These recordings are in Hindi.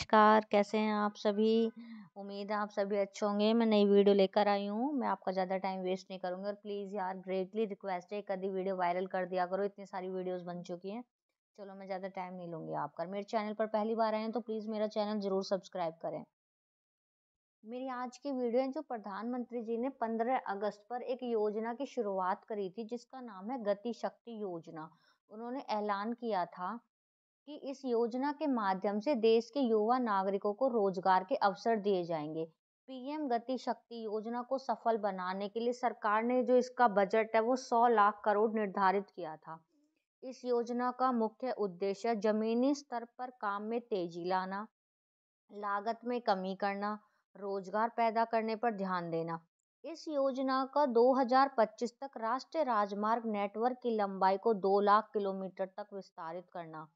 नमस्कार कैसे हैं आप सभी उम्मीद है आप सभी अच्छे होंगे मैं नई वीडियो लेकर आई हूँ मैं आपका ज़्यादा टाइम वेस्ट नहीं करूँगी और प्लीज़ यार ग्रेटली रिक्वेस्ट है कभी वीडियो वायरल कर दिया करो इतनी सारी वीडियोस बन चुकी हैं चलो मैं ज़्यादा टाइम नहीं लूँगी आपका मेरे चैनल पर पहली बार आए हैं तो प्लीज़ मेरा चैनल ज़रूर सब्सक्राइब करें मेरी आज की वीडियो है जो प्रधानमंत्री जी ने पंद्रह अगस्त पर एक योजना की शुरुआत करी थी जिसका नाम है गति शक्ति योजना उन्होंने ऐलान किया था कि इस योजना के माध्यम से देश के युवा नागरिकों को रोजगार के अवसर दिए जाएंगे। पीएम गति शक्ति योजना को सफल बनाने के लिए सरकार ने जो इसका बजट है वो सौ लाख करोड़ निर्धारित किया था इस योजना का मुख्य उद्देश्य जमीनी स्तर पर काम में तेजी लाना लागत में कमी करना रोजगार पैदा करने पर ध्यान देना इस योजना का 2025 तक राष्ट्रीय राजमार्ग नेटवर्क की लंबाई को 2 लाख किलोमीटर तक विस्तारित करना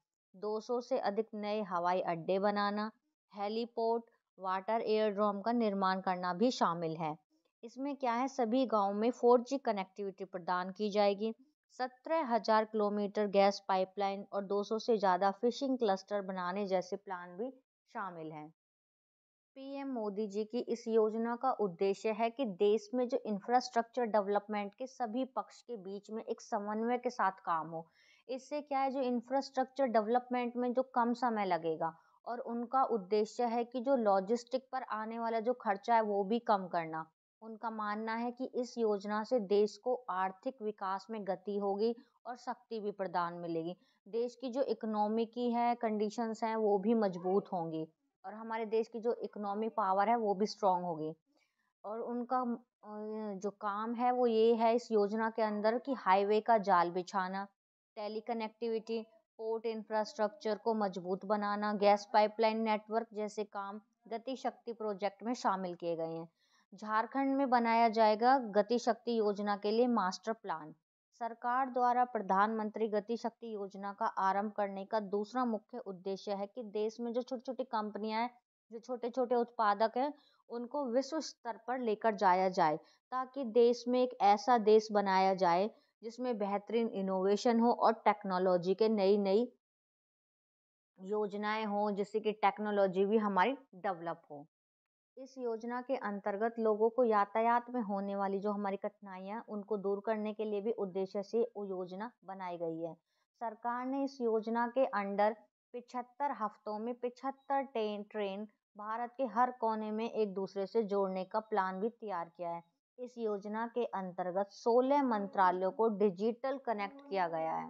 200 से अधिक नए हवाई अड्डे बनाना हेलीपोर्ट वाटर एयरड्रोम का निर्माण करना भी शामिल है इसमें क्या है सभी गाँव में फोर कनेक्टिविटी प्रदान की जाएगी सत्रह हजार किलोमीटर गैस पाइपलाइन और 200 से ज़्यादा फिशिंग क्लस्टर बनाने जैसे प्लान भी शामिल हैं पीएम मोदी जी की इस योजना का उद्देश्य है कि देश में जो इंफ्रास्ट्रक्चर डेवलपमेंट के सभी पक्ष के बीच में एक समन्वय के साथ काम हो इससे क्या है जो इंफ्रास्ट्रक्चर डेवलपमेंट में जो कम समय लगेगा और उनका उद्देश्य है कि जो लॉजिस्टिक पर आने वाला जो खर्चा है वो भी कम करना उनका मानना है कि इस योजना से देश को आर्थिक विकास में गति होगी और शक्ति भी प्रदान मिलेगी देश की जो इकोनॉमी की है कंडीशंस हैं वो भी मजबूत होंगी और हमारे देश की जो इकोनॉमी पावर है वो भी स्ट्रांग होगी और उनका जो काम है वो ये है इस योजना के अंदर कि हाईवे का जाल बिछाना टेली कनेक्टिविटी पोर्ट इंफ्रास्ट्रक्चर को मजबूत बनाना गैस पाइपलाइन नेटवर्क जैसे काम गति शक्ति प्रोजेक्ट में शामिल किए गए हैं झारखंड में बनाया जाएगा गति शक्ति योजना के लिए मास्टर प्लान सरकार द्वारा प्रधानमंत्री गति शक्ति योजना का आरंभ करने का दूसरा मुख्य उद्देश्य है कि देश में जो छोटी छोटी कंपनियां हैं जो छोटे छोटे उत्पादक हैं उनको विश्व स्तर पर लेकर जाया जाए ताकि देश में एक ऐसा देश बनाया जाए जिसमें बेहतरीन इनोवेशन हो और टेक्नोलॉजी के नई नई योजनाएं हों जिससे कि टेक्नोलॉजी भी हमारी डेवलप हो इस योजना के अंतर्गत लोगों को यातायात में होने वाली जो हमारी कठिनाइयाँ उनको दूर करने के लिए भी उद्देश्य से वो योजना बनाई गई है सरकार ने इस योजना के अंडर पिछहत्तर हफ्तों में पिछहत्तर ट्रेन भारत के हर कोने में एक दूसरे से जोड़ने का प्लान भी तैयार किया है इस योजना के अंतर्गत 16 मंत्रालयों को डिजिटल कनेक्ट किया गया है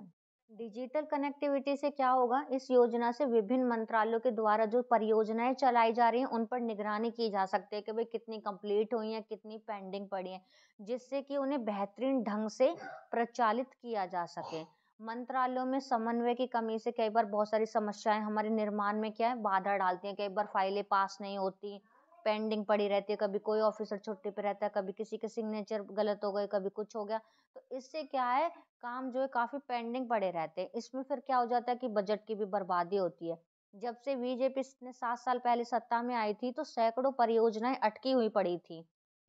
डिजिटल कनेक्टिविटी से क्या होगा इस योजना से विभिन्न मंत्रालयों के द्वारा जो परियोजनाएं चलाई जा रही हैं उन पर निगरानी की जा सकती है कि भाई कितनी कंप्लीट हुई हैं कितनी पेंडिंग पड़ी हैं जिससे कि उन्हें बेहतरीन ढंग से प्रचालित किया जा सके मंत्रालयों में समन्वय की कमी से कई बार बहुत सारी समस्याएं हमारे निर्माण में क्या है बाधा डालती हैं कई बार फाइलें पास नहीं होती पेंडिंग पड़ी रहती है कभी कोई ऑफिसर छुट्टी पे रहता है कभी किसी के सिग्नेचर गलत हो गए कभी कुछ हो गया तो इससे क्या है काम जो है काफ़ी पेंडिंग पड़े रहते हैं इसमें फिर क्या हो जाता है कि बजट की भी बर्बादी होती है जब से बीजेपी ने सात साल पहले सत्ता में आई थी तो सैकड़ों परियोजनाएं अटकी हुई पड़ी थी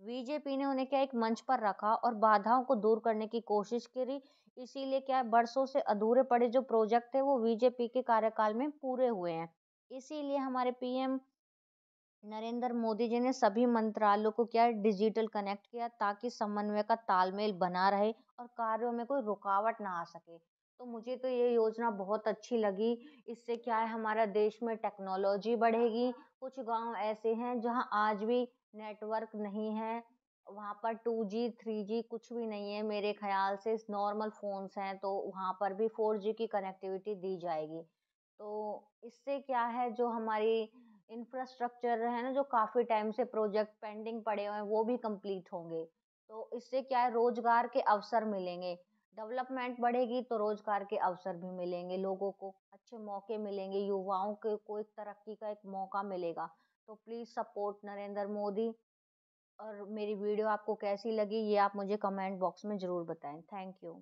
बीजेपी ने उन्हें क्या एक मंच पर रखा और बाधाओं को दूर करने की कोशिश करी इसीलिए क्या है बरसों से अधूरे पड़े जो प्रोजेक्ट थे वो बीजेपी के कार्यकाल में पूरे हुए हैं इसीलिए हमारे पीएम नरेंद्र मोदी जी ने सभी मंत्रालयों को क्या है डिजिटल कनेक्ट किया ताकि समन्वय का तालमेल बना रहे और कार्यों में कोई रुकावट ना आ सके तो मुझे तो ये योजना बहुत अच्छी लगी इससे क्या है हमारा देश में टेक्नोलॉजी बढ़ेगी कुछ गांव ऐसे हैं जहाँ आज भी नेटवर्क नहीं है वहाँ पर टू जी थ्री जी कुछ भी नहीं है मेरे ख्याल से नॉर्मल फ़ोन्स हैं तो वहाँ पर भी फोर जी की कनेक्टिविटी दी जाएगी तो इससे क्या है जो हमारी इंफ्रास्ट्रक्चर है ना जो काफ़ी टाइम से प्रोजेक्ट पेंडिंग पड़े हुए हैं वो भी कंप्लीट होंगे तो इससे क्या है रोजगार के अवसर मिलेंगे डेवलपमेंट बढ़ेगी तो रोजगार के अवसर भी मिलेंगे लोगों को अच्छे मौके मिलेंगे युवाओं के को एक तरक्की का एक मौका मिलेगा तो प्लीज़ सपोर्ट नरेंद्र मोदी और मेरी वीडियो आपको कैसी लगी ये आप मुझे कमेंट बॉक्स में ज़रूर बताएं थैंक यू